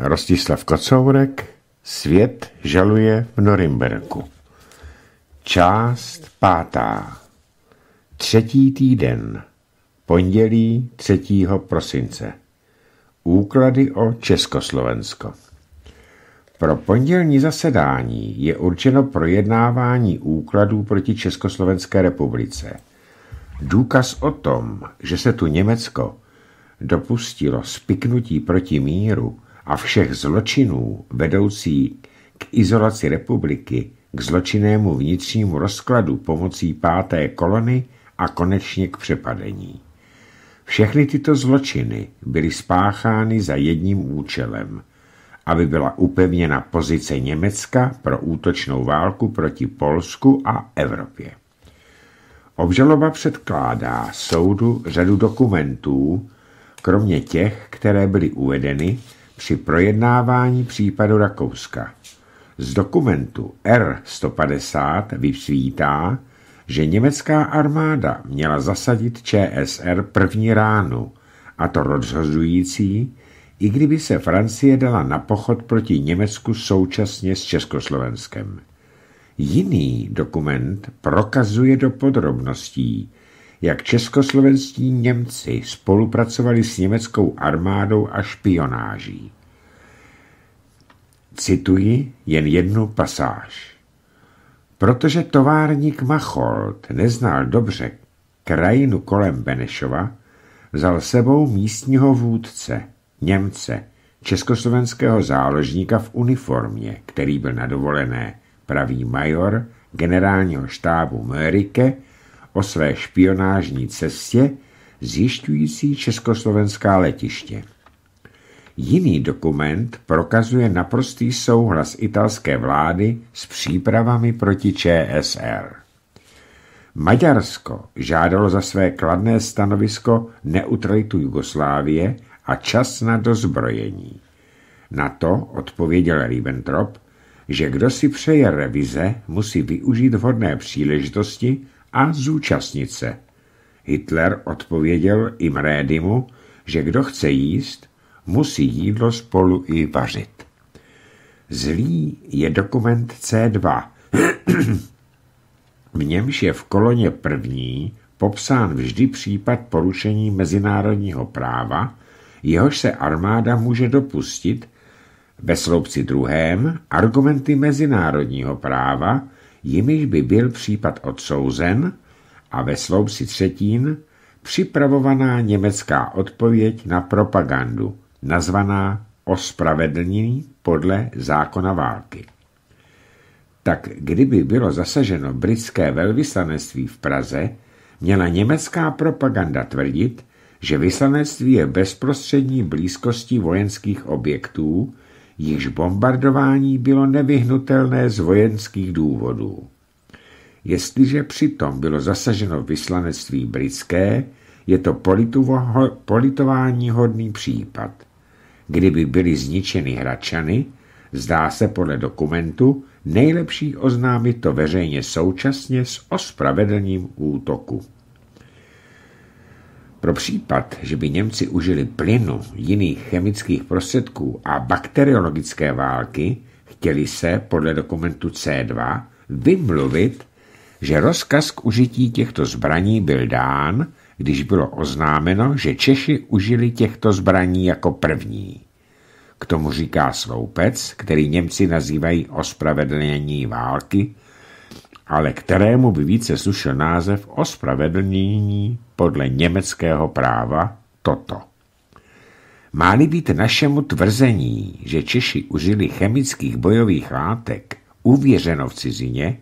Rostislav Kocourek Svět žaluje v Norimberku Část pátá Třetí týden Pondělí 3. prosince Úklady o Československo Pro pondělní zasedání je určeno projednávání úkladů proti Československé republice. Důkaz o tom, že se tu Německo dopustilo spiknutí proti míru, a všech zločinů vedoucí k izolaci republiky, k zločinnému vnitřnímu rozkladu pomocí páté kolony a konečně k přepadení. Všechny tyto zločiny byly spáchány za jedním účelem, aby byla upevněna pozice Německa pro útočnou válku proti Polsku a Evropě. Obžaloba předkládá soudu řadu dokumentů, kromě těch, které byly uvedeny při projednávání případu Rakouska. Z dokumentu R-150 vysvítá, že německá armáda měla zasadit ČSR první ránu, a to rozhodující, i kdyby se Francie dala na pochod proti Německu současně s Československem. Jiný dokument prokazuje do podrobností, jak českoslovenští Němci spolupracovali s německou armádou a špionáží. Cituji jen jednu pasáž. Protože továrník Machold neznal dobře krajinu kolem Benešova, vzal sebou místního vůdce, Němce, československého záložníka v uniformě, který byl na dovolené, pravý major generálního štábu Mörike, o své špionážní cestě zjišťující československá letiště. Jiný dokument prokazuje naprostý souhlas italské vlády s přípravami proti ČSR. Maďarsko žádalo za své kladné stanovisko neutralitu Jugoslávie a čas na dozbrojení. Na to odpověděl Ribbentrop, že kdo si přeje revize, musí využít vhodné příležitosti a zúčastnit se. Hitler odpověděl Mrédimu, že kdo chce jíst, musí jídlo spolu i vařit. Zlý je dokument C2, v němž je v koloně první popsán vždy případ porušení mezinárodního práva, jehož se armáda může dopustit, ve sloupci druhém argumenty mezinárodního práva, jimiž by byl případ odsouzen a ve sloupci třetín připravovaná německá odpověď na propagandu, nazvaná ospravedlnění podle zákona války. Tak kdyby bylo zasaženo britské velvyslanectví v Praze, měla německá propaganda tvrdit, že vyslanectví je bezprostřední blízkosti vojenských objektů, jichž bombardování bylo nevyhnutelné z vojenských důvodů. Jestliže přitom bylo zasaženo vyslanectví britské, je to politování hodný případ. Kdyby byly zničeny hračany, zdá se podle dokumentu, nejlepší oznámit to veřejně současně s ospravedlním útoku. Pro případ, že by Němci užili plynu, jiných chemických prostředků a bakteriologické války, chtěli se, podle dokumentu C2, vymluvit, že rozkaz k užití těchto zbraní byl dán, když bylo oznámeno, že Češi užili těchto zbraní jako první. K tomu říká sloupec, který Němci nazývají ospravedlnění války, ale kterému by více slušel název ospravedlnění podle německého práva toto. Máli být našemu tvrzení, že Češi užili chemických bojových látek uvěřeno v cizině,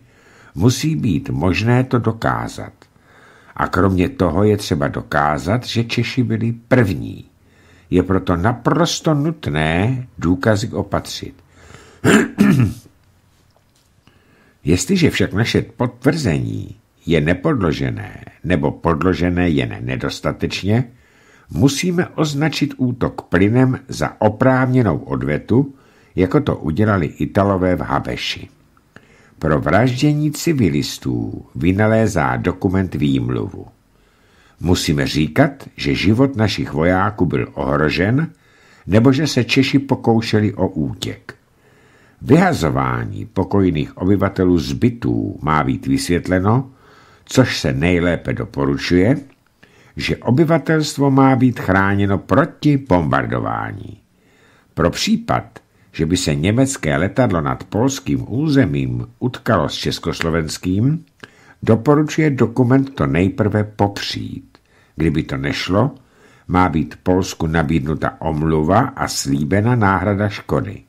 musí být možné to dokázat. A kromě toho je třeba dokázat, že Češi byli první. Je proto naprosto nutné důkazy opatřit. Jestliže však naše potvrzení je nepodložené nebo podložené jen nedostatečně, musíme označit útok plynem za oprávněnou odvetu, jako to udělali Italové v Habeši. Pro vraždění civilistů vynalézá dokument výmluvu. Musíme říkat, že život našich vojáků byl ohrožen, nebo že se Češi pokoušeli o útěk. Vyhazování pokojných obyvatelů z bytů má být vysvětleno, což se nejlépe doporučuje, že obyvatelstvo má být chráněno proti bombardování. Pro případ, že by se německé letadlo nad polským územím utkalo s československým, doporučuje dokument to nejprve popřít. Kdyby to nešlo, má být Polsku nabídnuta omluva a slíbena náhrada škody.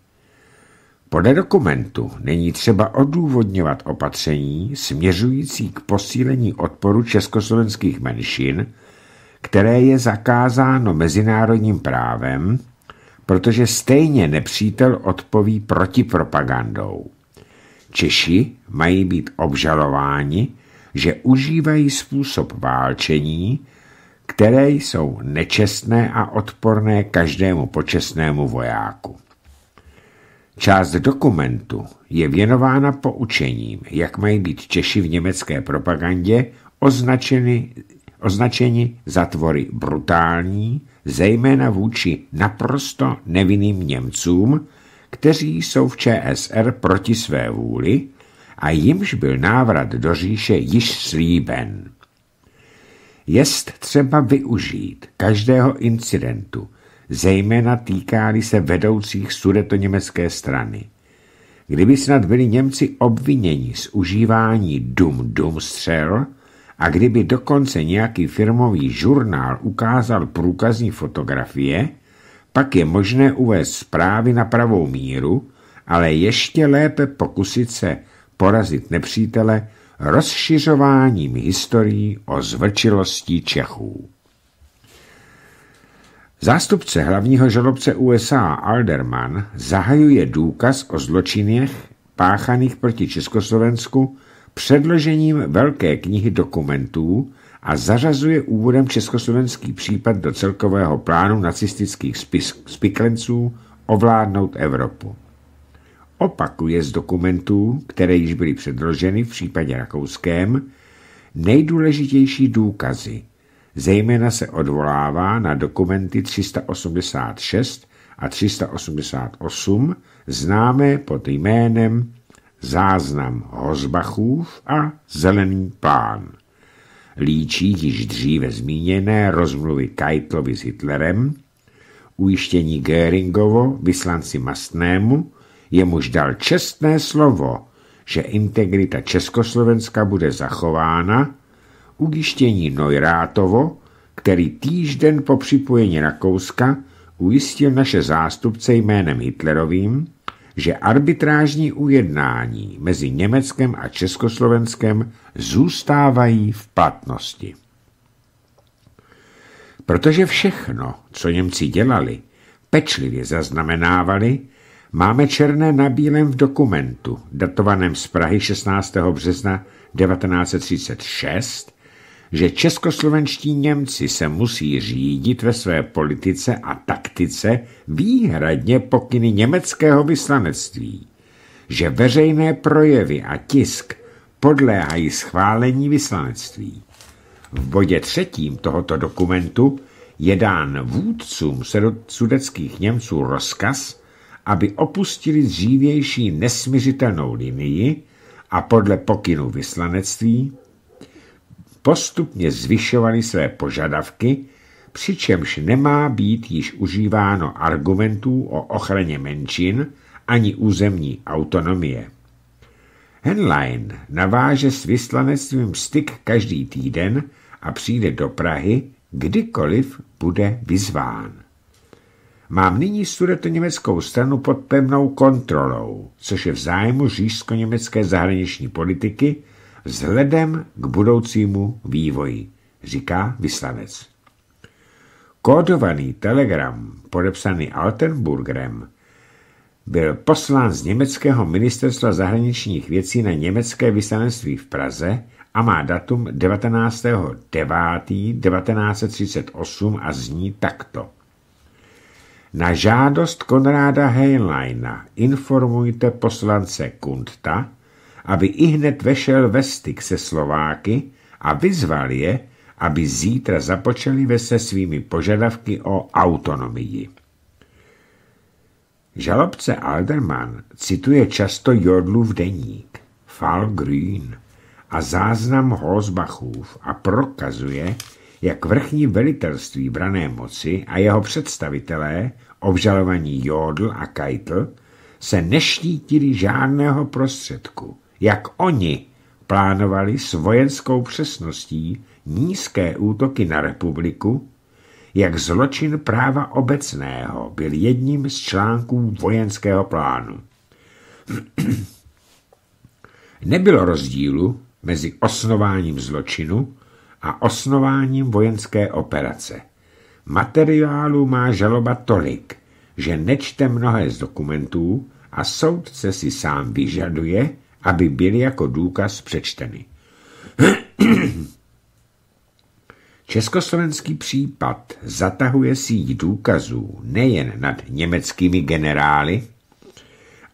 Podle dokumentu není třeba odůvodňovat opatření směřující k posílení odporu československých menšin, které je zakázáno mezinárodním právem, protože stejně nepřítel odpoví protipropagandou. Češi mají být obžalováni, že užívají způsob válčení, které jsou nečestné a odporné každému počestnému vojáku. Část dokumentu je věnována poučením, jak mají být Češi v německé propagandě označeny, označeni za tvory brutální, zejména vůči naprosto nevinným Němcům, kteří jsou v ČSR proti své vůli a jimž byl návrat do říše již slíben jest třeba využít každého incidentu, zejména týkály se vedoucích německé strany. Kdyby snad byli Němci obviněni z užívání dum-dum střel a kdyby dokonce nějaký firmový žurnál ukázal průkazní fotografie, pak je možné uvést zprávy na pravou míru, ale ještě lépe pokusit se porazit nepřítele rozšiřováním historií o zvrčilosti Čechů. Zástupce hlavního žalobce USA Alderman zahajuje důkaz o zločinech páchaných proti Československu předložením velké knihy dokumentů a zařazuje úvodem československý případ do celkového plánu nacistických spiklenců ovládnout Evropu. Opakuje z dokumentů, které již byly předloženy v případě rakouském, nejdůležitější důkazy – Zejména se odvolává na dokumenty 386 a 388 známé pod jménem Záznam Hozbachův a Zelený plán. Líčí již dříve zmíněné rozmluvy Keitlovi s Hitlerem, ujištění Göringovo vyslanci Mastnému, jemuž dal čestné slovo, že integrita Československa bude zachována ujištění Nojrátovo, který týžden po připojení Rakouska ujistil naše zástupce jménem Hitlerovým, že arbitrážní ujednání mezi Německem a Československem zůstávají v platnosti. Protože všechno, co Němci dělali, pečlivě zaznamenávali, máme černé na bílém v dokumentu, datovaném z Prahy 16. března 1936, že českoslovenští Němci se musí řídit ve své politice a taktice výhradně pokyny německého vyslanectví, že veřejné projevy a tisk podléhají schválení vyslanectví. V bodě třetím tohoto dokumentu je dán vůdcům sudeckých Němců rozkaz, aby opustili dřívější nesmířitelnou linii a podle pokynu vyslanectví postupně zvyšovaly své požadavky, přičemž nemá být již užíváno argumentů o ochraně menšin ani územní autonomie. Henlein naváže s vyslanectvím styk každý týden a přijde do Prahy, kdykoliv bude vyzván. Mám nyní německou stranu pod pevnou kontrolou, což je v zájmu řížsko německé zahraniční politiky, vzhledem k budoucímu vývoji, říká vyslanec. Kódovaný telegram podepsaný Altenburgerem byl poslán z německého ministerstva zahraničních věcí na německé vyslanectví v Praze a má datum 19.9.1938 a zní takto. Na žádost Konráda Heinleina informujte poslance Kuntta aby i hned vešel ve styk se Slováky a vyzval je, aby zítra započali ve se svými požadavky o autonomii. Žalobce Alderman cituje často Jodlův deník, Fall Green a záznam Holzbachův a prokazuje, jak vrchní velitelství brané moci a jeho představitelé, obžalovaní Jodl a Keitel, se neštítili žádného prostředku – jak oni plánovali s vojenskou přesností nízké útoky na republiku, jak zločin práva obecného byl jedním z článků vojenského plánu. Nebylo rozdílu mezi osnováním zločinu a osnováním vojenské operace. Materiálu má žaloba tolik, že nečte mnohé z dokumentů a soudce si sám vyžaduje, aby byly jako důkaz přečteny. Československý případ zatahuje síť důkazů nejen nad německými generály,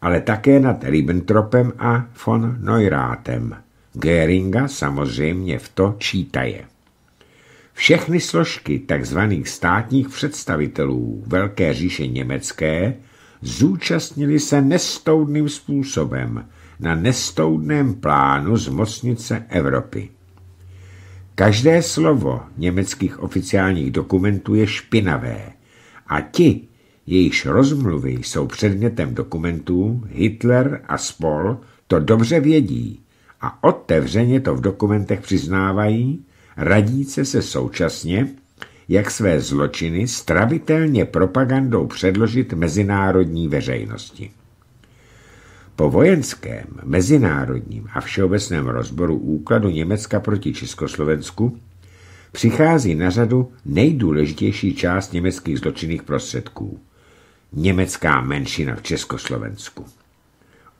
ale také nad Ribbentropem a von Neurátem. Göringa samozřejmě v to čítaje. Všechny složky tzv. státních představitelů Velké říše německé zúčastnili se nestoudným způsobem – na nestoudném plánu zmocnice Evropy. Každé slovo německých oficiálních dokumentů je špinavé a ti, jejichž rozmluvy jsou předmětem dokumentů, Hitler a spol to dobře vědí a otevřeně to v dokumentech přiznávají, radíce se současně, jak své zločiny stravitelně propagandou předložit mezinárodní veřejnosti. Po vojenském, mezinárodním a všeobecném rozboru úkladu Německa proti Československu přichází na řadu nejdůležitější část německých zločinných prostředků – německá menšina v Československu.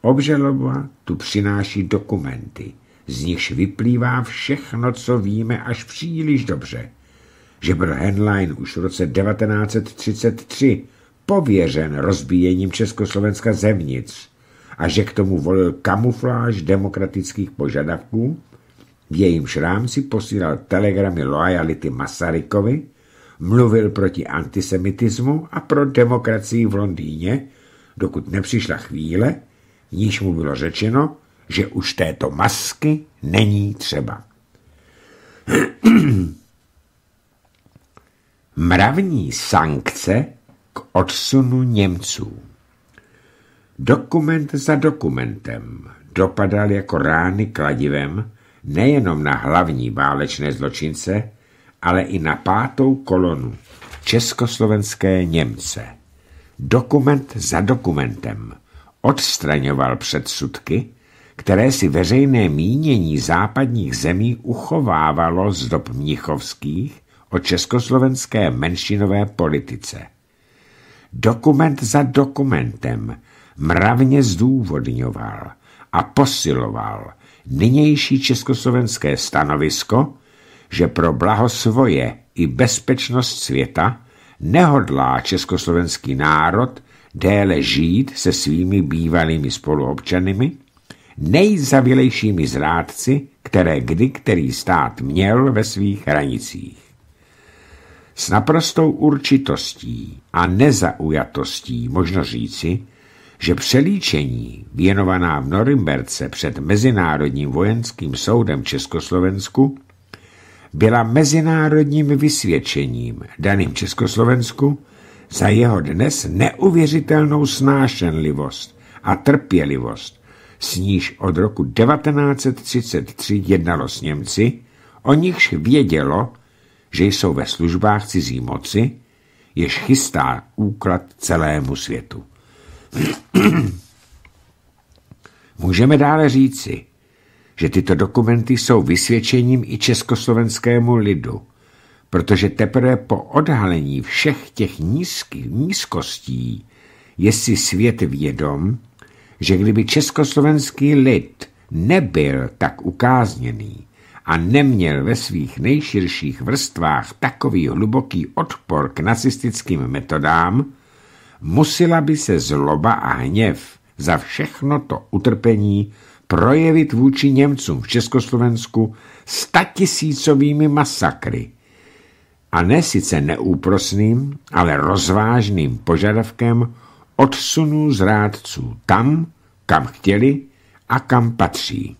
Obžaloba tu přináší dokumenty, z nichž vyplývá všechno, co víme až příliš dobře, že byl Henlein už v roce 1933 pověřen rozbíjením Československa zevnitř a že k tomu volil kamufláž demokratických požadavků, v jejímž rámci posílal telegramy loajality Masarykovi, mluvil proti antisemitismu a pro demokracii v Londýně, dokud nepřišla chvíle, níž mu bylo řečeno, že už této masky není třeba. Mravní sankce k odsunu Němců Dokument za dokumentem dopadal jako rány kladivem nejenom na hlavní válečné zločince, ale i na pátou kolonu československé Němce. Dokument za dokumentem odstraňoval předsudky, které si veřejné mínění západních zemí uchovávalo z dob mnichovských o československé menšinové politice. Dokument za dokumentem – mravně zdůvodňoval a posiloval nynější československé stanovisko, že pro blaho svoje i bezpečnost světa nehodlá československý národ déle žít se svými bývalými spoluobčanymi, nejzavělejšími zrádci, které kdy který stát měl ve svých hranicích. S naprostou určitostí a nezaujatostí možno říci, že přelíčení věnovaná v Norimberce před Mezinárodním vojenským soudem Československu byla mezinárodním vysvědčením daným Československu za jeho dnes neuvěřitelnou snášenlivost a trpělivost, s níž od roku 1933 jednalo s Němci, o nichž vědělo, že jsou ve službách cizí moci, jež chystá úklad celému světu. Můžeme dále říci, že tyto dokumenty jsou vysvědčením i československému lidu, protože teprve po odhalení všech těch nízky, nízkostí je si svět vědom, že kdyby československý lid nebyl tak ukázněný a neměl ve svých nejširších vrstvách takový hluboký odpor k nacistickým metodám, musela by se zloba a hněv za všechno to utrpení projevit vůči Němcům v Československu statisícovými masakry a ne sice neúprosným, ale rozvážným požadavkem odsunů zrádců tam, kam chtěli a kam patří.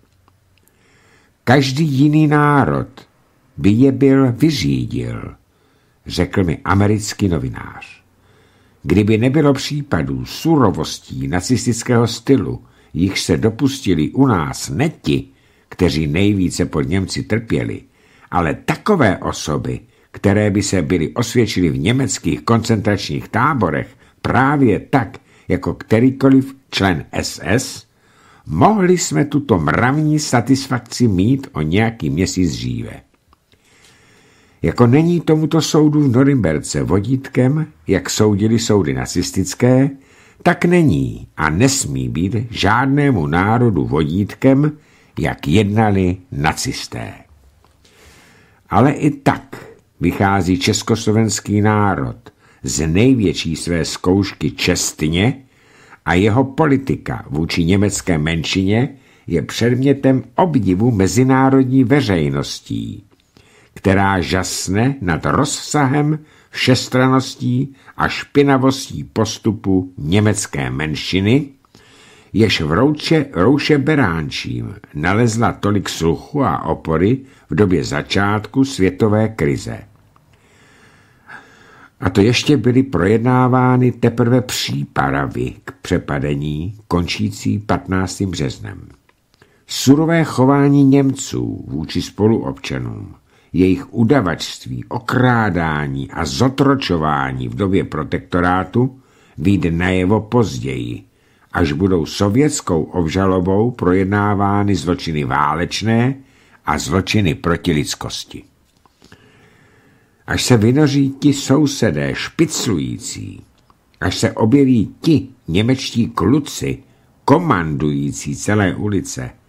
Každý jiný národ by je byl vyřídil, řekl mi americký novinář. Kdyby nebylo případů surovostí nacistického stylu, jich se dopustili u nás ne ti, kteří nejvíce pod Němci trpěli, ale takové osoby, které by se byly osvědčili v německých koncentračních táborech právě tak, jako kterýkoliv člen SS, mohli jsme tuto mravní satisfakci mít o nějaký měsíc dříve. Jako není tomuto soudu v Norimberce vodítkem, jak soudili soudy nacistické, tak není a nesmí být žádnému národu vodítkem, jak jednali nacisté. Ale i tak vychází československý národ z největší své zkoušky čestně a jeho politika vůči německé menšině je předmětem obdivu mezinárodní veřejností která žasne nad rozsahem, všestraností a špinavostí postupu německé menšiny, jež v rouče, rouše beránčím nalezla tolik sluchu a opory v době začátku světové krize. A to ještě byly projednávány teprve příparavy k přepadení končící 15. březnem. Surové chování Němců vůči spoluobčanům jejich udavačství, okrádání a zotročování v době protektorátu vyjde najevo později, až budou sovětskou obžalobou projednávány zločiny válečné a zločiny proti lidskosti. Až se vynoří ti sousedé špiclující, až se objeví ti němečtí kluci, komandující celé ulice –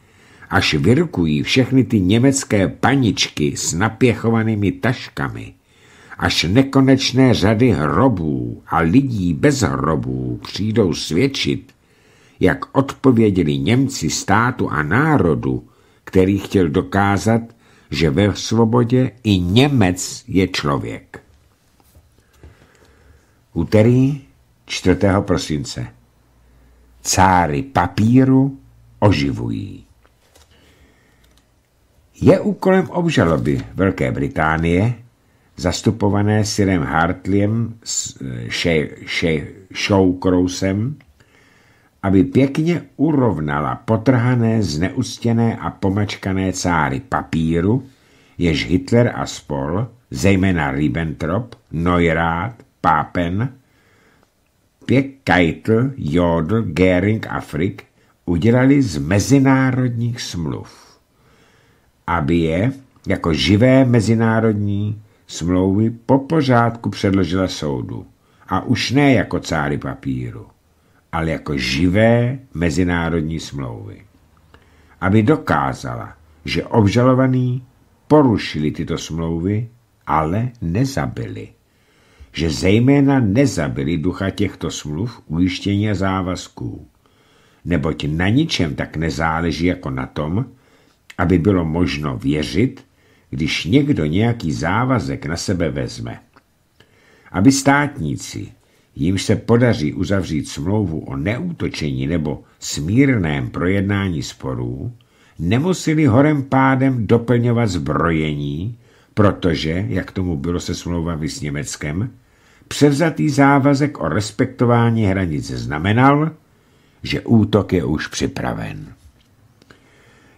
až virkují všechny ty německé paničky s napěchovanými taškami, až nekonečné řady hrobů a lidí bez hrobů přijdou svědčit, jak odpověděli Němci státu a národu, který chtěl dokázat, že ve svobodě i Němec je člověk. Úterý 4. prosince. Cáry papíru oživují. Je úkolem obžaloby Velké Británie, zastupované Sirem s eh, Showcrowsem, aby pěkně urovnala potrhané, zneustěné a pomačkané cáry papíru, jež Hitler a spol, zejména Ribbentrop, Neurath, Papen, Pěk Keitel, Jodl, Gering a Frick udělali z mezinárodních smluv aby je jako živé mezinárodní smlouvy po pořádku předložila soudu. A už ne jako cáry papíru, ale jako živé mezinárodní smlouvy. Aby dokázala, že obžalovaný porušili tyto smlouvy, ale nezabili. Že zejména nezabili ducha těchto smluv, ujištění a závazků. Neboť na ničem tak nezáleží jako na tom, aby bylo možno věřit, když někdo nějaký závazek na sebe vezme. Aby státníci, jimž se podaří uzavřít smlouvu o neútočení nebo smírném projednání sporů, nemuseli horem pádem doplňovat zbrojení, protože, jak tomu bylo se smlouvami s Německem, převzatý závazek o respektování hranice znamenal, že útok je už připraven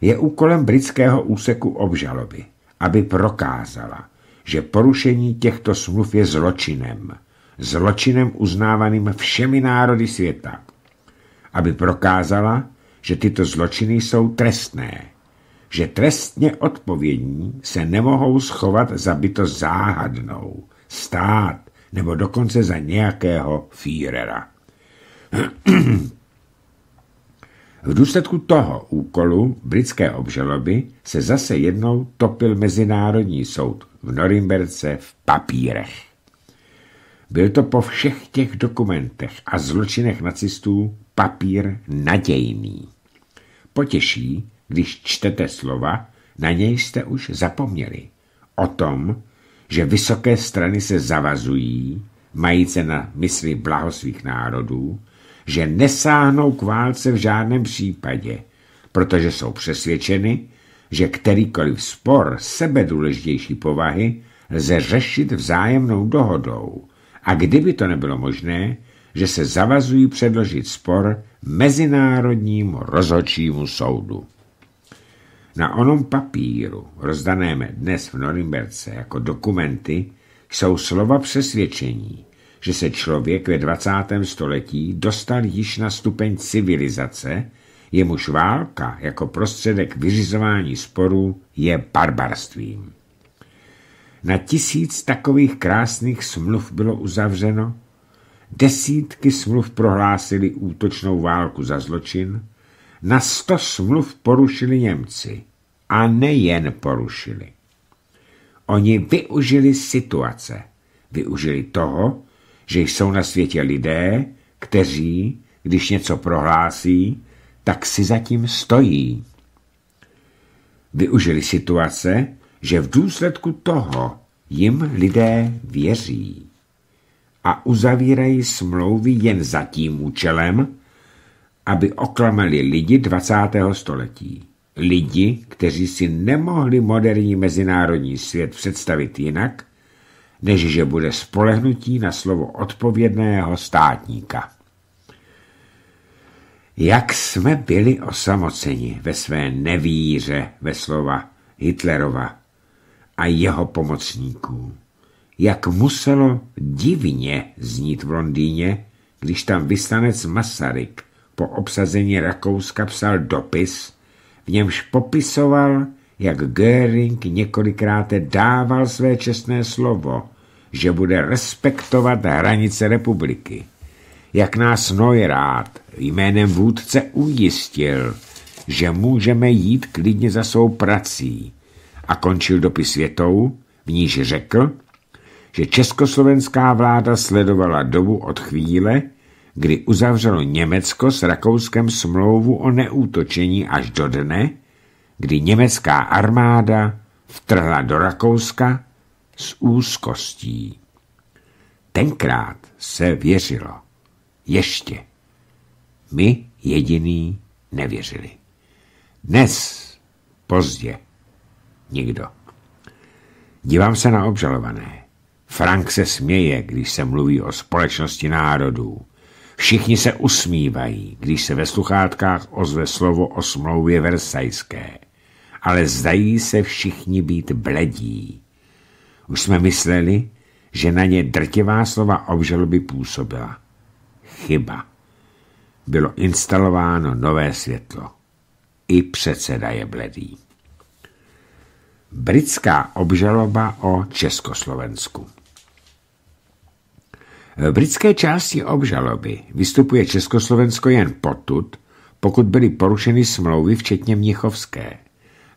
je úkolem britského úseku obžaloby, aby prokázala, že porušení těchto smluv je zločinem, zločinem uznávaným všemi národy světa, aby prokázala, že tyto zločiny jsou trestné, že trestně odpovědní se nemohou schovat za byto záhadnou, stát nebo dokonce za nějakého fírera. V důsledku toho úkolu britské obžaloby se zase jednou topil Mezinárodní soud v Norimberce v papírech. Byl to po všech těch dokumentech a zločinech nacistů papír nadějný. Potěší, když čtete slova, na něj jste už zapomněli. O tom, že vysoké strany se zavazují, mají se na mysli blaho svých národů, že nesáhnou k válce v žádném případě, protože jsou přesvědčeny, že kterýkoliv spor sebe důležitější povahy lze řešit vzájemnou dohodou a kdyby to nebylo možné, že se zavazují předložit spor Mezinárodnímu rozhodčímu soudu. Na onom papíru, rozdaném dnes v Norimberce jako dokumenty, jsou slova přesvědčení, že se člověk ve 20. století dostal již na stupeň civilizace, jemuž válka jako prostředek vyřizování sporů je barbarstvím. Na tisíc takových krásných smluv bylo uzavřeno, desítky smluv prohlásili útočnou válku za zločin, na sto smluv porušili Němci a nejen porušili. Oni využili situace, využili toho, že jsou na světě lidé, kteří, když něco prohlásí, tak si zatím stojí. Využili situace, že v důsledku toho jim lidé věří a uzavírají smlouvy jen za tím účelem, aby oklamali lidi 20. století. Lidi, kteří si nemohli moderní mezinárodní svět představit jinak, než že bude spolehnutí na slovo odpovědného státníka. Jak jsme byli osamoceni ve své nevíře ve slova Hitlerova a jeho pomocníků. Jak muselo divně znít v Londýně, když tam vystanec Masaryk po obsazení Rakouska psal dopis, v němž popisoval, jak Göring několikrát dával své čestné slovo že bude respektovat hranice republiky. Jak nás Noj rád jménem vůdce ujistil, že můžeme jít klidně za svou prací. A končil dopis větou, v níž řekl, že československá vláda sledovala dobu od chvíle, kdy uzavřelo Německo s Rakouskem smlouvu o neútočení až do dne, kdy německá armáda vtrhla do Rakouska s úzkostí. Tenkrát se věřilo. Ještě. My jediný nevěřili. Dnes, pozdě, nikdo. Dívám se na obžalované. Frank se směje, když se mluví o společnosti národů. Všichni se usmívají, když se ve sluchátkách ozve slovo o smlouvě versajské. Ale zdají se všichni být bledí. Už jsme mysleli, že na ně drtivá slova obžaloby působila. Chyba. Bylo instalováno nové světlo. I předseda je bledý. Britská obžaloba o Československu V britské části obžaloby vystupuje Československo jen potud, pokud byly porušeny smlouvy, včetně Mnichovské.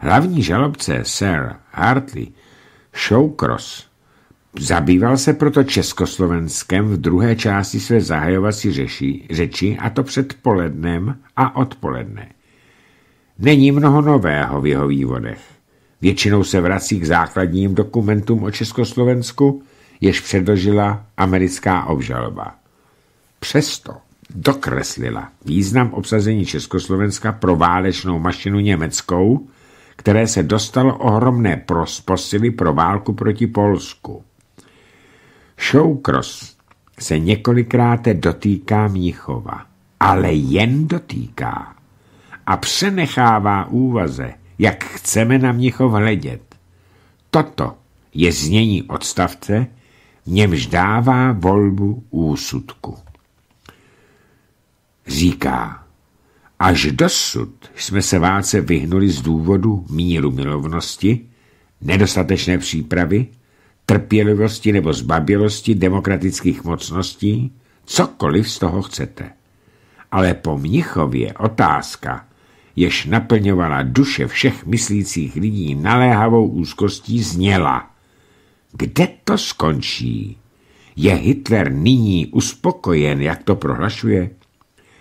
Hlavní žalobce Sir Hartley Showcross Zabýval se proto Československem v druhé části své zahajovací řeši, řeči, a to před polednem a odpoledne. Není mnoho nového v jeho vývodech. Většinou se vrací k základním dokumentům o Československu, jež předložila americká obžaloba. Přesto dokreslila význam obsazení Československa pro válečnou mašinu německou které se dostalo ohromné prosposily pro válku proti Polsku. Showcross se několikrát dotýká Mnichova, ale jen dotýká a přenechává úvaze, jak chceme na Mnichov hledět. Toto je znění odstavce, němž dává volbu úsudku. Říká, Až dosud jsme se válce vyhnuli z důvodu míru milovnosti, nedostatečné přípravy, trpělivosti nebo zbabělosti demokratických mocností, cokoliv z toho chcete. Ale po Mnichově otázka, jež naplňovala duše všech myslících lidí naléhavou úzkostí, zněla. Kde to skončí? Je Hitler nyní uspokojen, jak to prohlašuje?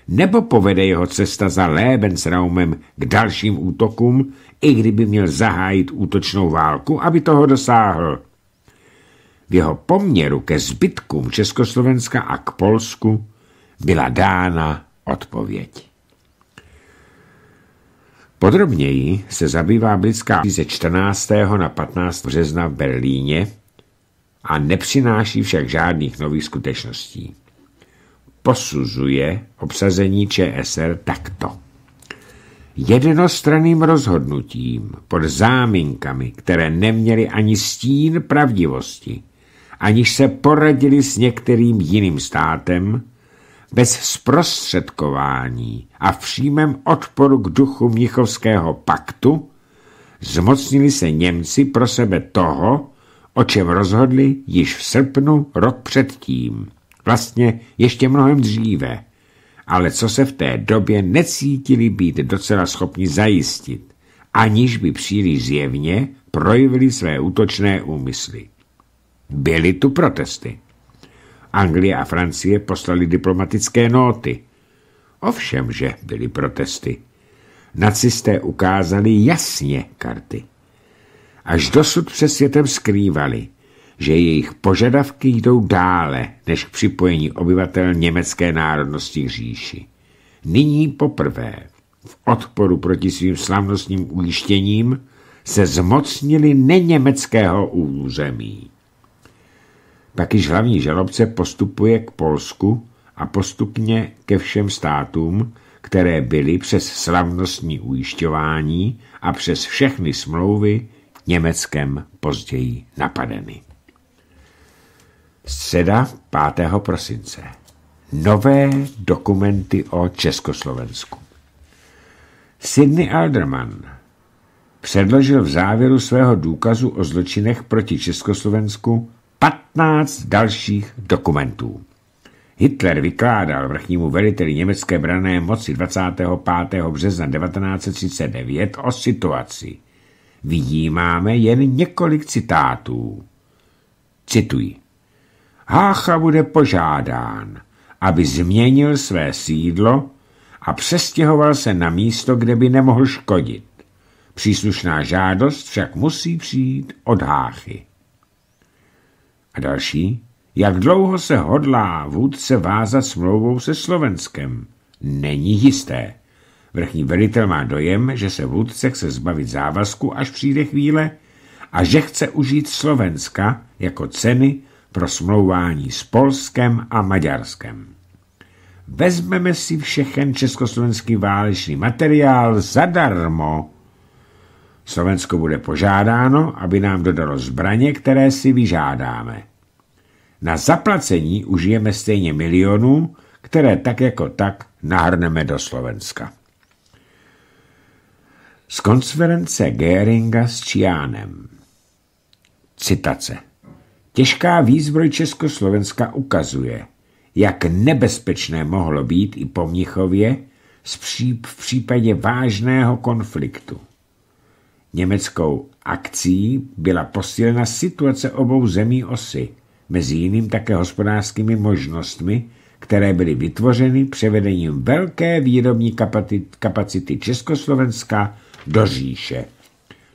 nebo povede jeho cesta za Lebensraumem k dalším útokům, i kdyby měl zahájit útočnou válku, aby toho dosáhl. V jeho poměru ke zbytkům Československa a k Polsku byla dána odpověď. Podrobněji se zabývá britská ze 14. na 15. března v Berlíně a nepřináší však žádných nových skutečností posuzuje obsazení ČSR takto. Jednostranným rozhodnutím pod záminkami, které neměly ani stín pravdivosti, aniž se poradili s některým jiným státem, bez zprostředkování a v přímém odporu k duchu Mnichovského paktu zmocnili se Němci pro sebe toho, o čem rozhodli již v srpnu rok předtím. Vlastně ještě mnohem dříve, ale co se v té době necítili být docela schopni zajistit, aniž by příliš zjevně projevili své útočné úmysly. Byly tu protesty. Anglie a Francie poslali diplomatické nóty. že byly protesty. Nacisté ukázali jasně karty. Až dosud přes světem skrývali – že jejich požadavky jdou dále než k připojení obyvatel německé národnosti k říši. Nyní poprvé v odporu proti svým slavnostním ujištěním se zmocnili neněmeckého území. Pak již hlavní žalobce postupuje k Polsku a postupně ke všem státům, které byly přes slavnostní ujišťování a přes všechny smlouvy Německem později napadeny. Středa 5. prosince. Nové dokumenty o Československu. Sidney Alderman předložil v závěru svého důkazu o zločinech proti Československu 15 dalších dokumentů. Hitler vykládal vrchnímu veliteli německé brané moci 25. března 1939 o situaci. Vidíme jen několik citátů. Cituji. Hácha bude požádán, aby změnil své sídlo a přestěhoval se na místo, kde by nemohl škodit. Příslušná žádost však musí přijít od Háchy. A další? Jak dlouho se hodlá vůdce vázat smlouvou se Slovenskem? Není jisté. Vrchní velitel má dojem, že se vůdce chce zbavit závazku, až přijde chvíle, a že chce užít Slovenska jako ceny pro smlouvání s Polskem a Maďarskem. Vezmeme si všechen československý válečný materiál zadarmo. Slovensko bude požádáno, aby nám dodalo zbraně, které si vyžádáme. Na zaplacení užijeme stejně milionů, které tak jako tak nahrneme do Slovenska. Z konference Geringa s Čiánem Citace Těžká výzbroj Československa ukazuje, jak nebezpečné mohlo být i po Mnichově v případě vážného konfliktu. Německou akcí byla posílena situace obou zemí osy, mezi jiným také hospodářskými možnostmi, které byly vytvořeny převedením velké výrobní kapacity Československa do říše.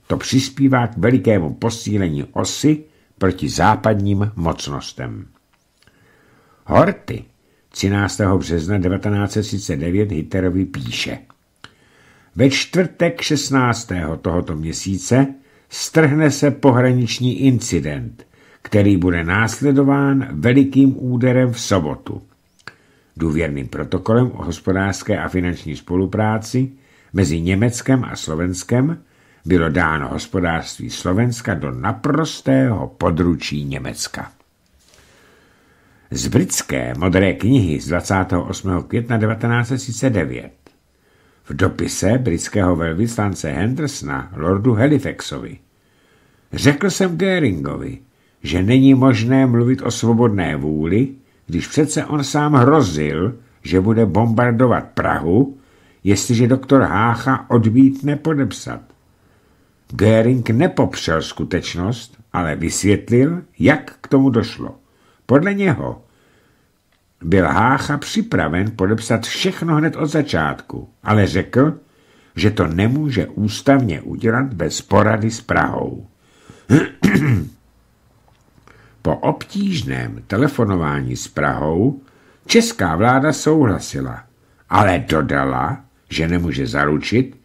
To přispívá k velikému posílení osy proti západním mocnostem. Horty 13. března 1939 Hitlerovi píše Ve čtvrtek 16. tohoto měsíce strhne se pohraniční incident, který bude následován velikým úderem v sobotu. Důvěrným protokolem o hospodářské a finanční spolupráci mezi Německem a Slovenskem bylo dáno hospodářství Slovenska do naprostého područí Německa. Z britské modré knihy z 28. května 1909 v dopise britského velvyslance Hendersona lordu Halifaxovi řekl jsem Geringovi, že není možné mluvit o svobodné vůli, když přece on sám hrozil, že bude bombardovat Prahu, jestliže doktor Hácha odmítne podepsat. Göring nepopřel skutečnost, ale vysvětlil, jak k tomu došlo. Podle něho byl Hácha připraven podepsat všechno hned od začátku, ale řekl, že to nemůže ústavně udělat bez porady s Prahou. po obtížném telefonování s Prahou česká vláda souhlasila, ale dodala, že nemůže zaručit,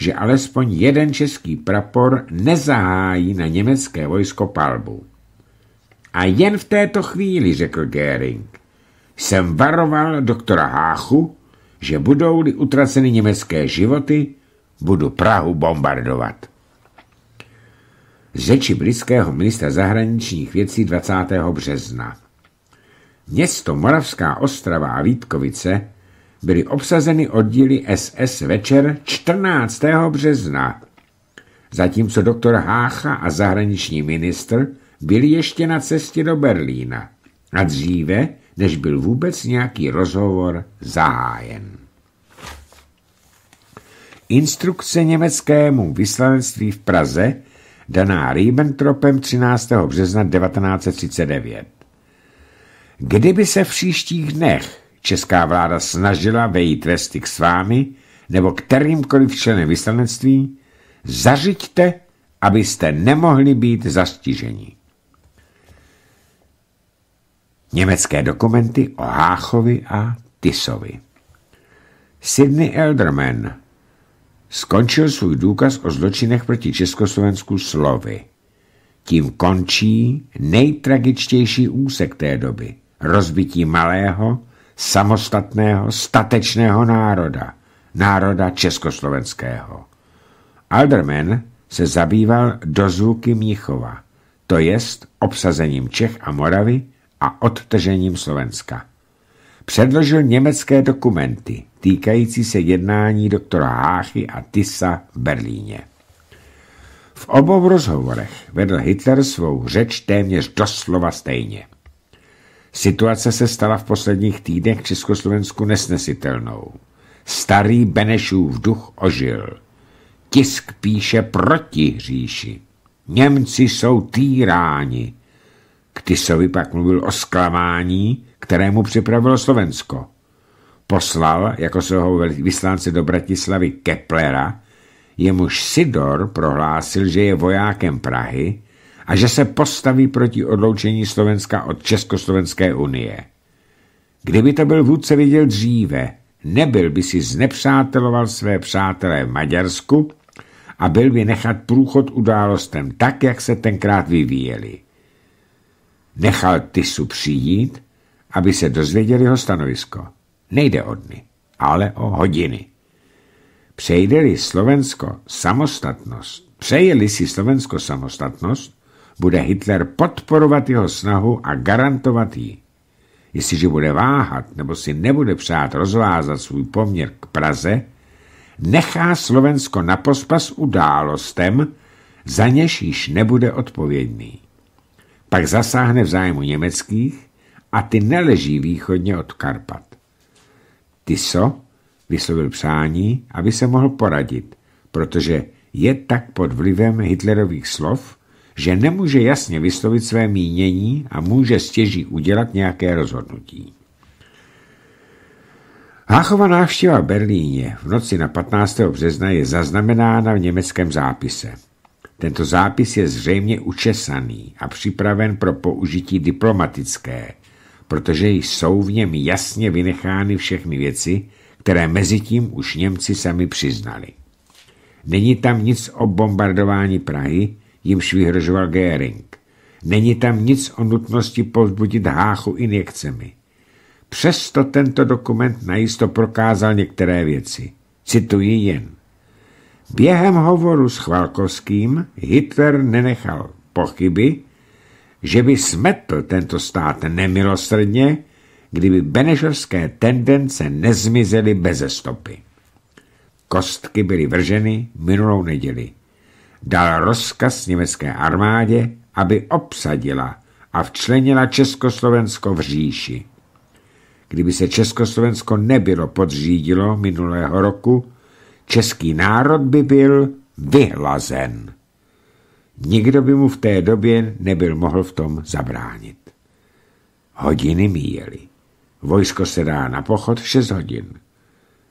že alespoň jeden český prapor nezahájí na německé vojsko palbu. A jen v této chvíli, řekl Göring, jsem varoval doktora Háchu, že budou-li utraceny německé životy, budu Prahu bombardovat. řeči britského ministra zahraničních věcí 20. března. Město Moravská Ostrava a Vítkovice byly obsazeny oddíly SS večer 14. března, zatímco doktor Hácha a zahraniční ministr byli ještě na cestě do Berlína a dříve, než byl vůbec nějaký rozhovor zahájen. Instrukce německému vyslanectví v Praze daná Ribbentropem 13. března 1939. Kdyby se v příštích dnech česká vláda snažila vejít ve styk s vámi nebo kterýmkoliv členem vyslanectví, zařiďte, abyste nemohli být zastiženi. Německé dokumenty o Háchovi a Tisovi Sidney Elderman skončil svůj důkaz o zločinech proti Československu slovy. Tím končí nejtragičtější úsek té doby, rozbití malého, samostatného, statečného národa, národa československého. Alderman se zabýval dozvuky Mnichova, to jest obsazením Čech a Moravy a odtržením Slovenska. Předložil německé dokumenty týkající se jednání doktora Háchy a Tisa v Berlíně. V obou rozhovorech vedl Hitler svou řeč téměř doslova stejně. Situace se stala v posledních týdnech Československu nesnesitelnou. Starý Benešův duch ožil. Tisk píše proti říši. Němci jsou týráni. K Tisovi pak mluvil o zklamání, kterému připravilo Slovensko. Poslal jako svého vyslánce do Bratislavy Keplera, jemuž Sidor prohlásil, že je vojákem Prahy a že se postaví proti odloučení Slovenska od Československé unie. Kdyby to byl vůdce viděl dříve, nebyl by si znepřáteloval své přátelé v Maďarsku a byl by nechat průchod událostem tak, jak se tenkrát vyvíjeli. Nechal Tisu přijít, aby se dozvěděli ho stanovisko. Nejde o dny, ale o hodiny. Přejde-li Slovensko samostatnost, přejeli si Slovensko samostatnost, bude Hitler podporovat jeho snahu a garantovat ji. Jestliže bude váhat nebo si nebude přát rozvázat svůj poměr k Praze, nechá Slovensko na pospas událostem, za něž již nebude odpovědný. Pak zasáhne v zájmu německých a ty neleží východně od Karpat. Tyso, vyslovil přání, aby se mohl poradit, protože je tak pod vlivem Hitlerových slov, že nemůže jasně vyslovit své mínění a může stěží udělat nějaké rozhodnutí. Háchova návštěva v Berlíně v noci na 15. března je zaznamenána v německém zápise. Tento zápis je zřejmě učesaný a připraven pro použití diplomatické, protože jsou v něm jasně vynechány všechny věci, které mezi tím už Němci sami přiznali. Není tam nic o bombardování Prahy, jimž vyhrožoval Göring. Není tam nic o nutnosti povzbudit háchu injekcemi. Přesto tento dokument najisto prokázal některé věci. Cituji jen. Během hovoru s Chvalkovským Hitler nenechal pochyby, že by smetl tento stát nemilosrdně, kdyby benešovské tendence nezmizely beze stopy. Kostky byly vrženy minulou neděli dal rozkaz německé armádě, aby obsadila a včlenila Československo v říši. Kdyby se Československo nebylo podřídilo minulého roku, český národ by byl vyhlazen. Nikdo by mu v té době nebyl mohl v tom zabránit. Hodiny míjely. Vojsko se dá na pochod v 6 hodin.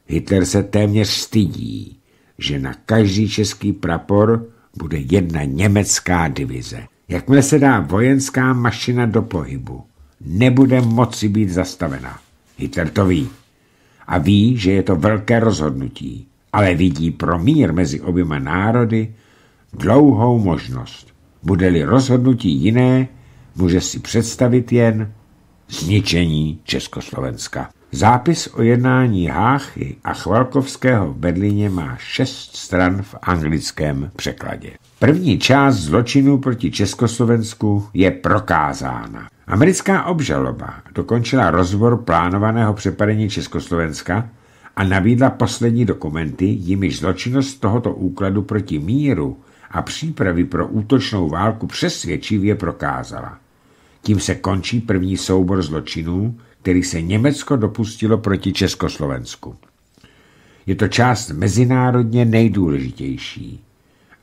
Hitler se téměř stydí, že na každý český prapor bude jedna německá divize. Jakmile se dá vojenská mašina do pohybu, nebude moci být zastavena. Hitler to ví. A ví, že je to velké rozhodnutí, ale vidí pro mír mezi oběma národy dlouhou možnost. Bude-li rozhodnutí jiné, může si představit jen zničení Československa. Zápis o jednání Háchy a Chvalkovského v Berlíně má šest stran v anglickém překladě. První část zločinů proti Československu je prokázána. Americká obžaloba dokončila rozbor plánovaného přepadení Československa a nabídla poslední dokumenty, jimiž zločinnost tohoto úkladu proti míru a přípravy pro útočnou válku přesvědčivě prokázala. Tím se končí první soubor zločinů, který se Německo dopustilo proti Československu. Je to část mezinárodně nejdůležitější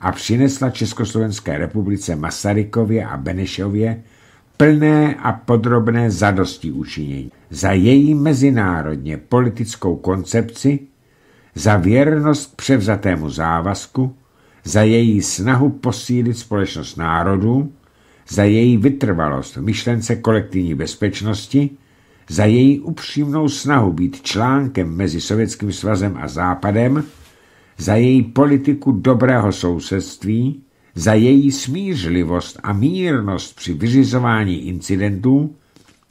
a přinesla Československé republice Masarykově a Benešově plné a podrobné zadosti učinění za její mezinárodně politickou koncepci, za věrnost převzatému závazku, za její snahu posílit společnost národů, za její vytrvalost v myšlence kolektivní bezpečnosti, za její upřímnou snahu být článkem mezi Sovětským svazem a Západem, za její politiku dobrého sousedství, za její smířlivost a mírnost při vyřizování incidentů,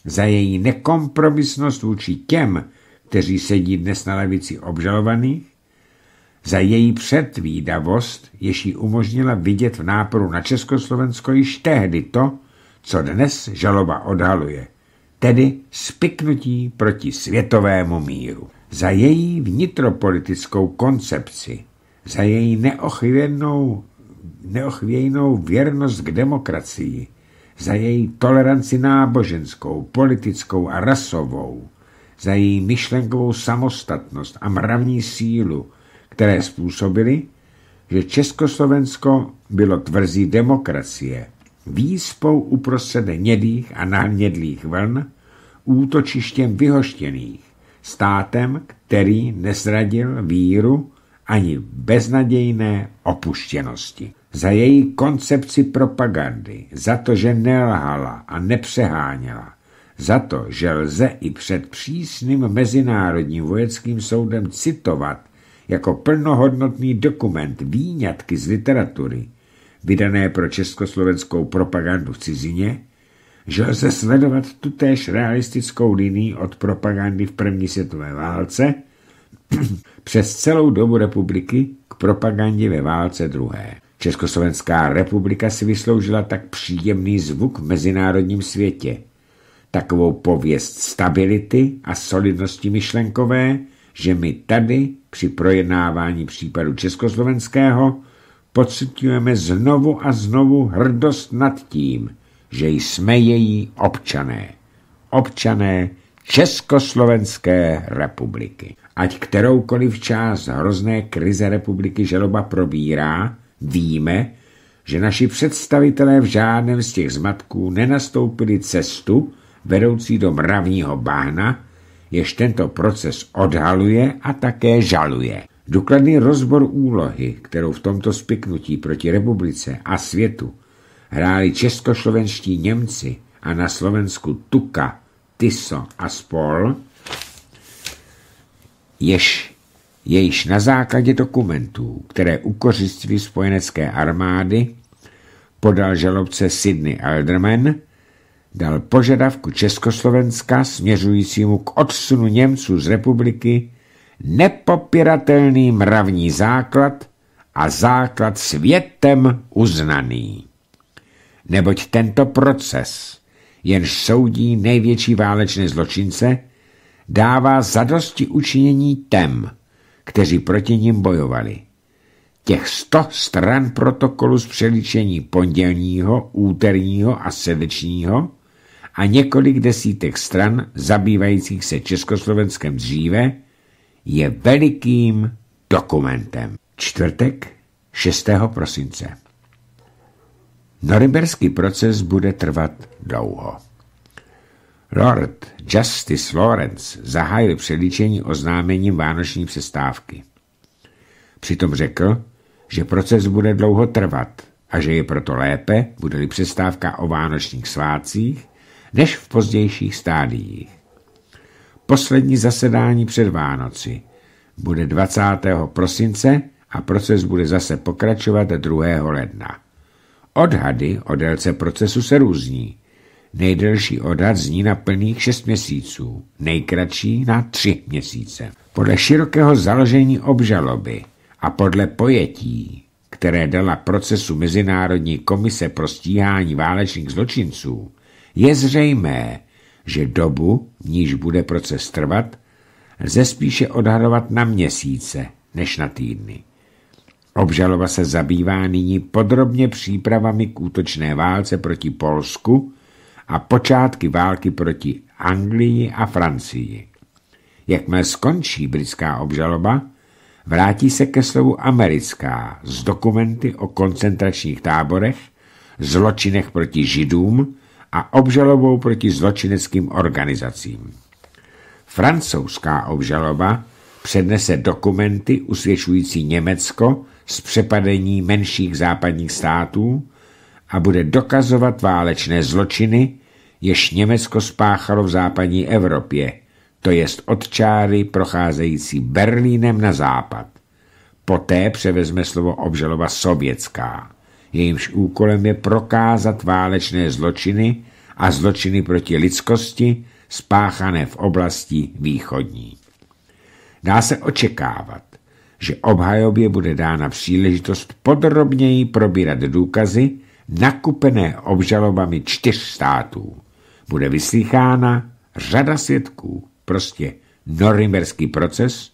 za její nekompromisnost vůči těm, kteří sedí dnes na levici obžalovaných, za její předvídavost, jež ji umožnila vidět v náporu na Československo již tehdy to, co dnes žaloba odhaluje – tedy spiknutí proti světovému míru. Za její vnitropolitickou koncepci, za její neochvějnou, neochvějnou věrnost k demokracii, za její toleranci náboženskou, politickou a rasovou, za její myšlenkovou samostatnost a mravní sílu, které způsobily, že Československo bylo tvrzí demokracie, výspou uprostřed nědých a nahnědlých vln, útočištěm vyhoštěných, státem, který nezradil víru ani beznadějné opuštěnosti. Za její koncepci propagandy, za to, že nelhala a nepřeháněla, za to, že lze i před přísným mezinárodním vojenským soudem citovat jako plnohodnotný dokument výňatky z literatury, vydané pro československou propagandu v cizině, že lze sledovat tutéž realistickou linii od propagandy v první světové válce přes celou dobu republiky k propagandě ve válce druhé. Československá republika si vysloužila tak příjemný zvuk v mezinárodním světě, takovou pověst stability a solidnosti myšlenkové, že my tady při projednávání případu československého pocitujeme znovu a znovu hrdost nad tím, že jsme její občané. Občané Československé republiky. Ať kteroukoliv část hrozné krize republiky žaloba probírá, víme, že naši představitelé v žádném z těch zmatků nenastoupili cestu vedoucí do mravního bahna, jež tento proces odhaluje a také žaluje. Důkladný rozbor úlohy, kterou v tomto spiknutí proti republice a světu hráli českoslovenští Němci a na Slovensku Tuka, Tiso a Spol, jež jejíž na základě dokumentů, které u kořiství spojenecké armády podal žalobce Sidney Alderman, dal požadavku Československa směřujícímu k odsunu Němců z republiky nepopiratelný mravní základ a základ světem uznaný neboť tento proces, jenž soudí největší válečné zločince, dává zadosti učinění tem, kteří proti ním bojovali. Těch sto stran protokolu z přeličení pondělního, úterního a sedečního a několik desítek stran zabývajících se Československem dříve je velikým dokumentem. Čtvrtek 6. prosince. Norimberský proces bude trvat dlouho. Lord Justice Lawrence zahájil přelíčení oznámením vánoční přestávky. Přitom řekl, že proces bude dlouho trvat a že je proto lépe, bude-li přestávka o vánočních svácích, než v pozdějších stádiích. Poslední zasedání před Vánoci bude 20. prosince a proces bude zase pokračovat 2. ledna. Odhady o délce procesu se různí. Nejdelší odhad zní na plných 6 měsíců, nejkratší na 3 měsíce. Podle širokého založení obžaloby a podle pojetí, které dala procesu Mezinárodní komise pro stíhání válečných zločinců, je zřejmé, že dobu, níž bude proces trvat, lze spíše odhadovat na měsíce než na týdny. Obžalova se zabývá nyní podrobně přípravami k útočné válce proti Polsku a počátky války proti Anglii a Francii. Jakmile skončí britská obžaloba, vrátí se ke slovu americká z dokumenty o koncentračních táborech, zločinech proti židům a obžalobou proti zločineckým organizacím. Francouzská obžaloba přednese dokumenty usvědčující Německo z přepadení menších západních států a bude dokazovat válečné zločiny, jež Německo spáchalo v západní Evropě, to jest od čáry procházející Berlínem na západ. Poté převezme slovo obžalova sovětská, jejímž úkolem je prokázat válečné zločiny a zločiny proti lidskosti spáchané v oblasti východní. Dá se očekávat, že obhajobě bude dána příležitost podrobněji probírat důkazy nakupené obžalobami čtyř států. Bude vyslychána řada svědků, prostě norimerský proces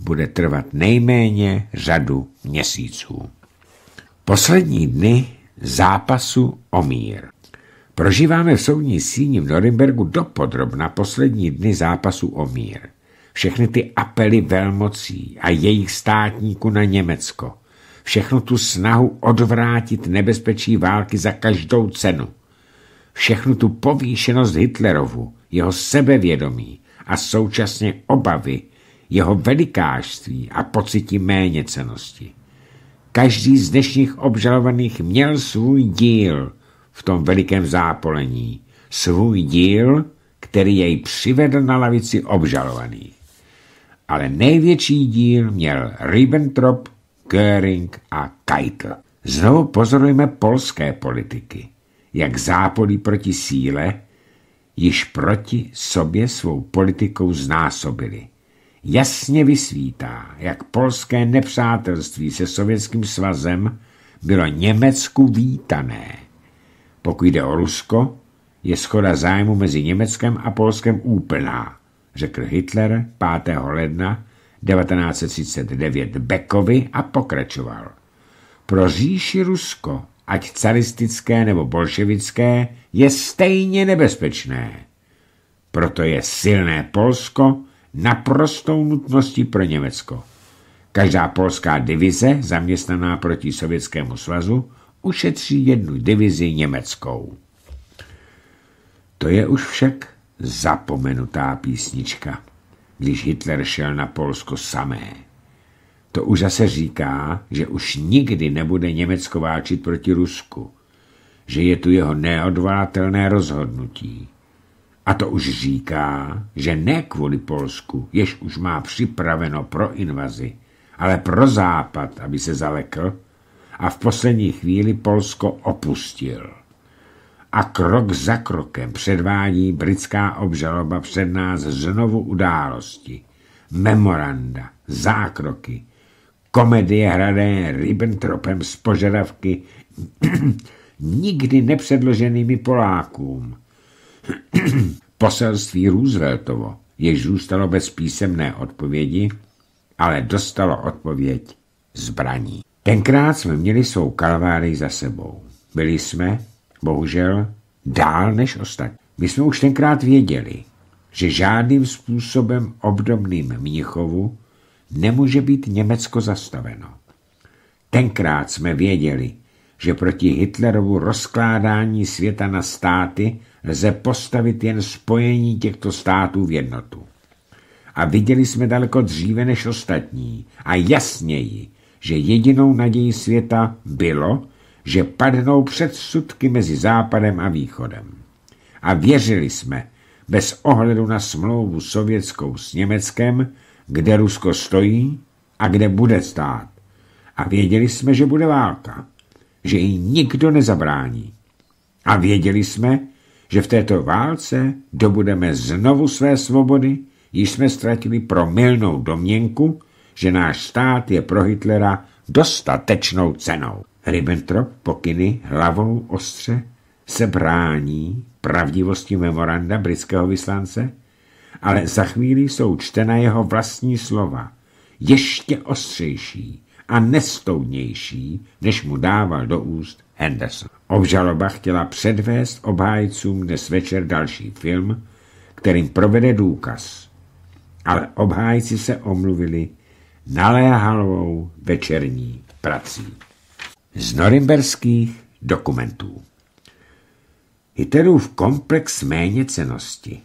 bude trvat nejméně řadu měsíců. Poslední dny zápasu o mír. Prožíváme v soudní síni v Norimbergu dopodrobna poslední dny zápasu o mír všechny ty apely velmocí a jejich státníků na Německo, všechnu tu snahu odvrátit nebezpečí války za každou cenu, všechnu tu povýšenost Hitlerovu, jeho sebevědomí a současně obavy, jeho velikářství a pocity méněcenosti. Každý z dnešních obžalovaných měl svůj díl v tom velikém zápolení, svůj díl, který jej přivedl na lavici obžalovaných ale největší díl měl Ribbentrop, Göring a Keitel. Znovu pozorujeme polské politiky, jak zápolí proti síle, již proti sobě svou politikou znásobili. Jasně vysvítá, jak polské nepřátelství se sovětským svazem bylo Německu vítané. Pokud jde o Rusko, je schoda zájmu mezi Německem a Polskem úplná řekl Hitler 5. ledna 1939 Bekovi a pokračoval. Pro říši Rusko, ať caristické nebo bolševické, je stejně nebezpečné. Proto je silné Polsko naprostou nutností pro Německo. Každá polská divize zaměstnaná proti Sovětskému svazu ušetří jednu divizi německou. To je už však zapomenutá písnička, když Hitler šel na Polsko samé. To už zase říká, že už nikdy nebude Německo váčit proti Rusku, že je tu jeho neodvolatelné rozhodnutí. A to už říká, že ne kvůli Polsku, jež už má připraveno pro invazi, ale pro Západ, aby se zalekl a v poslední chvíli Polsko opustil a krok za krokem předvádí britská obžaloba před nás znovu události, memoranda, zákroky, komedie hrané Ribbentropem z požadavky nikdy nepředloženými Polákům. Poselství Rooseveltovo, jež zůstalo bez písemné odpovědi, ale dostalo odpověď zbraní. Tenkrát jsme měli svou kalvárii za sebou. Byli jsme, Bohužel dál než ostatní. My jsme už tenkrát věděli, že žádným způsobem obdobným Mnichovu nemůže být Německo zastaveno. Tenkrát jsme věděli, že proti Hitlerovu rozkládání světa na státy lze postavit jen spojení těchto států v jednotu. A viděli jsme daleko dříve než ostatní a jasněji, že jedinou naději světa bylo, že padnou předsudky mezi Západem a Východem. A věřili jsme, bez ohledu na smlouvu sovětskou s Německem, kde Rusko stojí a kde bude stát. A věděli jsme, že bude válka, že ji nikdo nezabrání. A věděli jsme, že v této válce dobudeme znovu své svobody, již jsme ztratili pro milnou domněnku, že náš stát je pro Hitlera dostatečnou cenou. Ribbentrop pokyny hlavou ostře se brání pravdivosti memoranda britského vyslance, ale za chvíli jsou čtena jeho vlastní slova, ještě ostřejší a nestoudnější, než mu dával do úst Henderson. Obžaloba chtěla předvést obhájcům dnes večer další film, kterým provede důkaz. Ale obhájci se omluvili naléhalovou večerní prací z norimberských dokumentů. Hitlerův komplex méněcenosti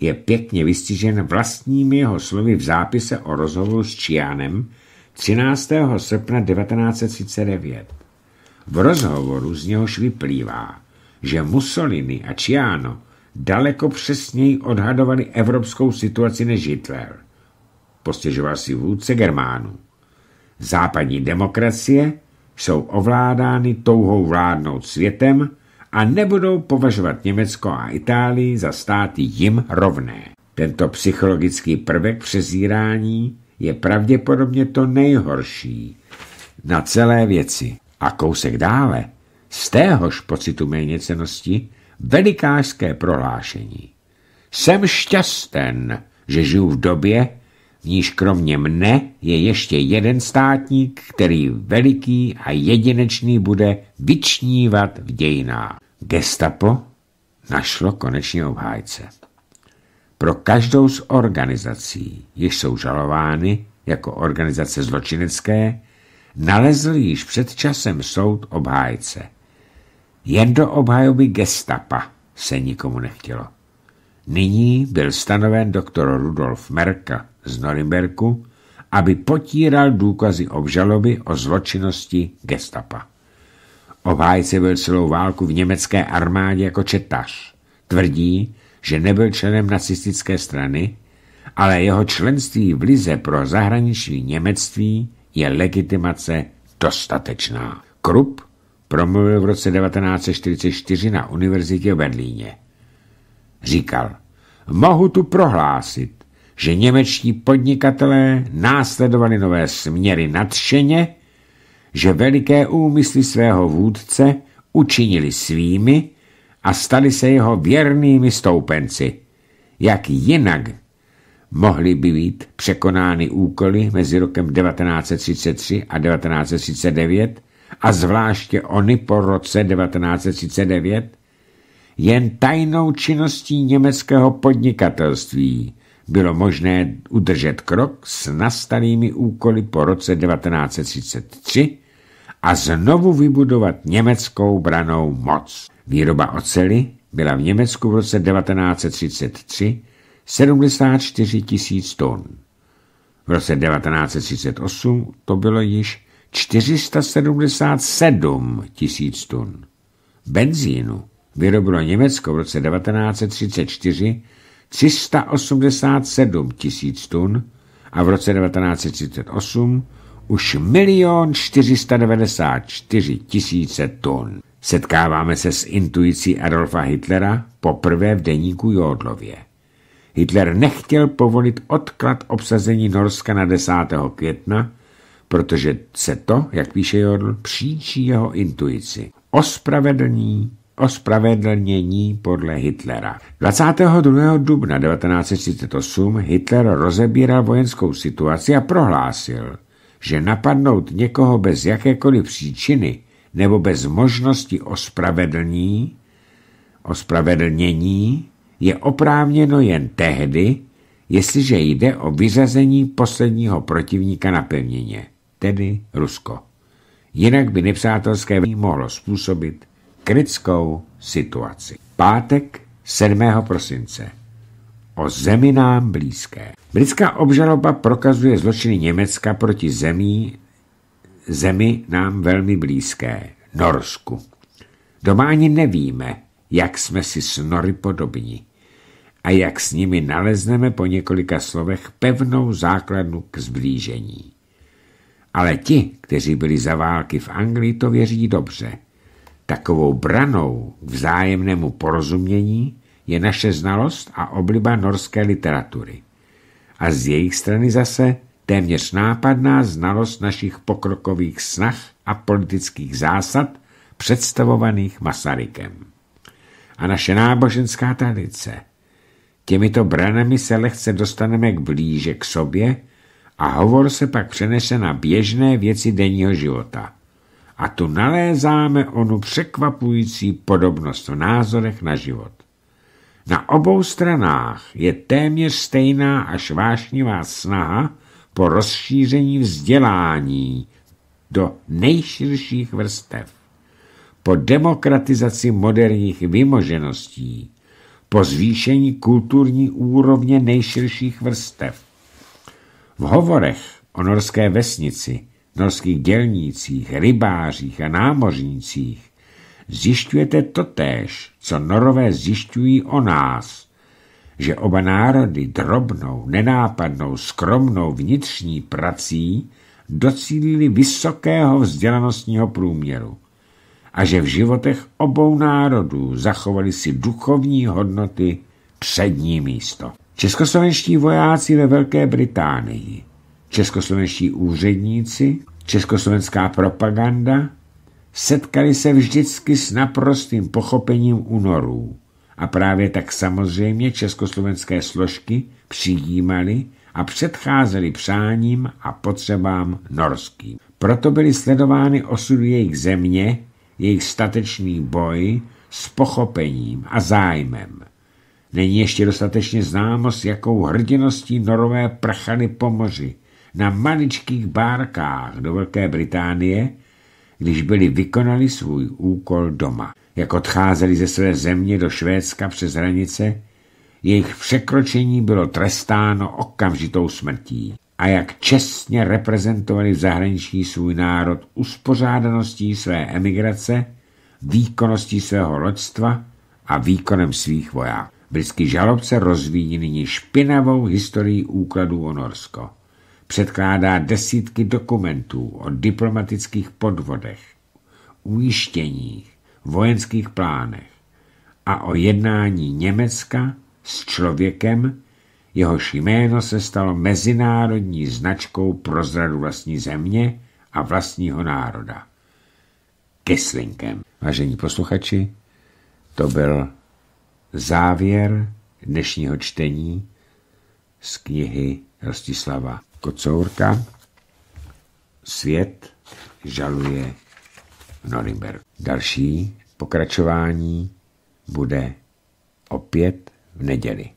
je pěkně vystižen vlastními jeho slovy v zápise o rozhovoru s Čiánem 13. srpna 1939. V rozhovoru z něhož vyplývá, že Mussolini a Čiáno daleko přesněji odhadovali evropskou situaci než Hitler. Postěžoval si vůdce Germánů. Západní demokracie – jsou ovládány touhou vládnout světem a nebudou považovat Německo a Itálii za státy jim rovné. Tento psychologický prvek přezírání je pravděpodobně to nejhorší na celé věci. A kousek dále, z téhož pocitu méněcenosti, velikářské prohlášení. Jsem šťasten, že žiju v době, Již kromě mne je ještě jeden státník, který veliký a jedinečný bude vyčnívat v dějinách. Gestapo našlo konečně obhájce. Pro každou z organizací, jež jsou žalovány jako organizace zločinecké, nalezl již před časem soud obhájce. Jen do obhajoby gestapa se nikomu nechtělo. Nyní byl stanoven doktor Rudolf Merka z Norimberku, aby potíral důkazy obžaloby o zločinnosti gestapa. Obhájce byl celou válku v německé armádě jako četař. Tvrdí, že nebyl členem nacistické strany, ale jeho členství v Lize pro zahraniční Němectví je legitimace dostatečná. Krupp promluvil v roce 1944 na univerzitě v Berlíně. Říkal, mohu tu prohlásit, že němečtí podnikatelé následovali nové směry nadšeně, že veliké úmysly svého vůdce učinili svými a stali se jeho věrnými stoupenci. Jak jinak mohly by být překonány úkoly mezi rokem 1933 a 1939 a zvláště oni po roce 1939, jen tajnou činností německého podnikatelství bylo možné udržet krok s nastalými úkoly po roce 1933 a znovu vybudovat německou branou moc. Výroba ocely byla v Německu v roce 1933 74 tisíc tun. V roce 1938 to bylo již 477 tisíc tun. Benzínu vyrobilo Německo v roce 1934 387 tisíc tun a v roce 1938 už 1 494 tisíce tun. Setkáváme se s intuicí Adolfa Hitlera poprvé v deníku Jodlově. Hitler nechtěl povolit odklad obsazení Norska na 10. května, protože se to, jak píše Jodl, příčí jeho intuici. Ospravedlní ospravedlnění podle Hitlera. 22. dubna 1938 Hitler rozebíral vojenskou situaci a prohlásil, že napadnout někoho bez jakékoliv příčiny nebo bez možnosti ospravedlní, ospravedlnění je oprávněno jen tehdy, jestliže jde o vyřazení posledního protivníka na pevnině, tedy Rusko. Jinak by nepřátelské mohlo způsobit kritickou situaci. Pátek 7. prosince. O zemi nám blízké. Britská obžaloba prokazuje zločiny Německa proti zemí, zemi nám velmi blízké, Norsku. Doma ani nevíme, jak jsme si s Nory podobní a jak s nimi nalezneme po několika slovech pevnou základnu k zblížení. Ale ti, kteří byli za války v Anglii, to věří dobře – Takovou branou k vzájemnému porozumění je naše znalost a obliba norské literatury. A z jejich strany zase téměř nápadná znalost našich pokrokových snah a politických zásad představovaných Masarykem. A naše náboženská tradice. Těmito branami se lehce dostaneme k blíže k sobě a hovor se pak přenese na běžné věci denního života – a tu nalézáme onu překvapující podobnost v názorech na život. Na obou stranách je téměř stejná až vášnivá snaha po rozšíření vzdělání do nejširších vrstev, po demokratizaci moderních vymožeností, po zvýšení kulturní úrovně nejširších vrstev. V hovorech o norské vesnici norských dělnících, rybářích a námořnících, zjišťujete totéž, co norové zjišťují o nás, že oba národy drobnou, nenápadnou, skromnou vnitřní prací docílili vysokého vzdělanostního průměru a že v životech obou národů zachovali si duchovní hodnoty přední místo. Českoslovenští vojáci ve Velké Británii Českoslovenští úředníci, československá propaganda setkali se vždycky s naprostým pochopením únorů a právě tak samozřejmě československé složky přijímali a předcházeli přáním a potřebám norským. Proto byly sledovány osudy jejich země, jejich statečný boj s pochopením a zájmem. Není ještě dostatečně známo, s jakou hrdiností norové prchany po moři, na maličkých bárkách do Velké Británie, když byli vykonali svůj úkol doma. Jak odcházeli ze své země do Švédska přes hranice, jejich překročení bylo trestáno okamžitou smrtí. A jak čestně reprezentovali v zahraničí svůj národ uspořádaností své emigrace, výkonností svého loďstva a výkonem svých vojáků. Britský žalobce rozvíjí nyní špinavou historii úkladů o Norsko. Předkládá desítky dokumentů o diplomatických podvodech, ujištěních, vojenských plánech a o jednání Německa s člověkem, jehož jméno se stalo mezinárodní značkou pro zradu vlastní země a vlastního národa. Kislinkem. Vážení posluchači, to byl závěr dnešního čtení z knihy Rostislava Kocourka. Svět žaluje v Další pokračování bude opět v neděli.